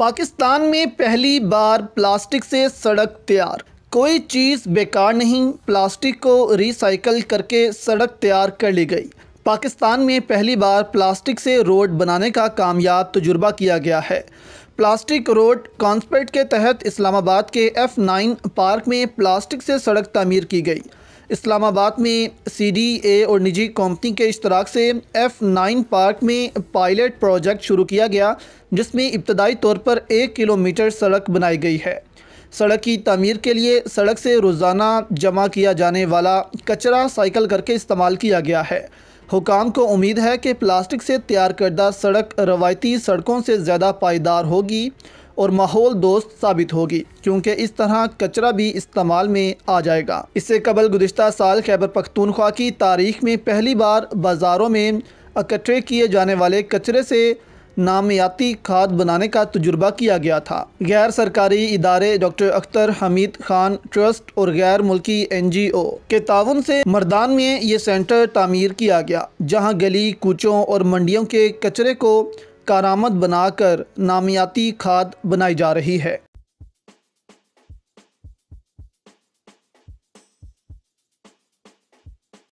पाकिस्तान में पहली बार प्लास्टिक से सड़क तैयार कोई चीज़ बेकार नहीं प्लास्टिक को रिसाइकल करके सड़क तैयार कर ली गई पाकिस्तान में पहली बार प्लास्टिक से रोड बनाने का कामयाब तजुर्बा किया गया है प्लास्टिक रोड कॉन्सपेक्ट के तहत इस्लामाबाद के एफ़ नाइन पार्क में प्लास्टिक से सड़क तमीर की गई इस्लामाबाद में सी डी ए और निजी कंपनी के इश्तराक से एफ़ नाइन पार्क में पायलट प्रोजेक्ट शुरू किया गया जिसमें इब्तदाई तौर पर एक किलोमीटर सड़क बनाई गई है सड़क की तमीर के लिए सड़क से रोज़ाना जमा किया जाने वाला कचरा साइकिल करके इस्तेमाल किया गया है हुकाम को उम्मीद है कि प्लास्टिक से तैयार करदा सड़क रवायती सड़कों से ज़्यादा पायदार होगी और माहौल दोस्त साबित होगी क्योंकि इस तरह कचरा भी इस्तेमाल में आ जाएगा इससे कबल गुज्त साल खैबर पख्तूनख्वा की तारीख में पहली बार बाज़ारों में इकट्ठे किए जाने वाले कचरे से नामियाती खाद बनाने का तजुर्बा किया गया था गैर सरकारी इदारे डॉक्टर अख्तर हमीद खान ट्रस्ट और गैर मुल्की एन जी ओ के ताउन से मर्दान में ये सेंटर तामीर किया गया जहाँ गली कूचों और मंडियों के कचरे को कारामद बनाकर नामियाती खाद बनाई जा रही है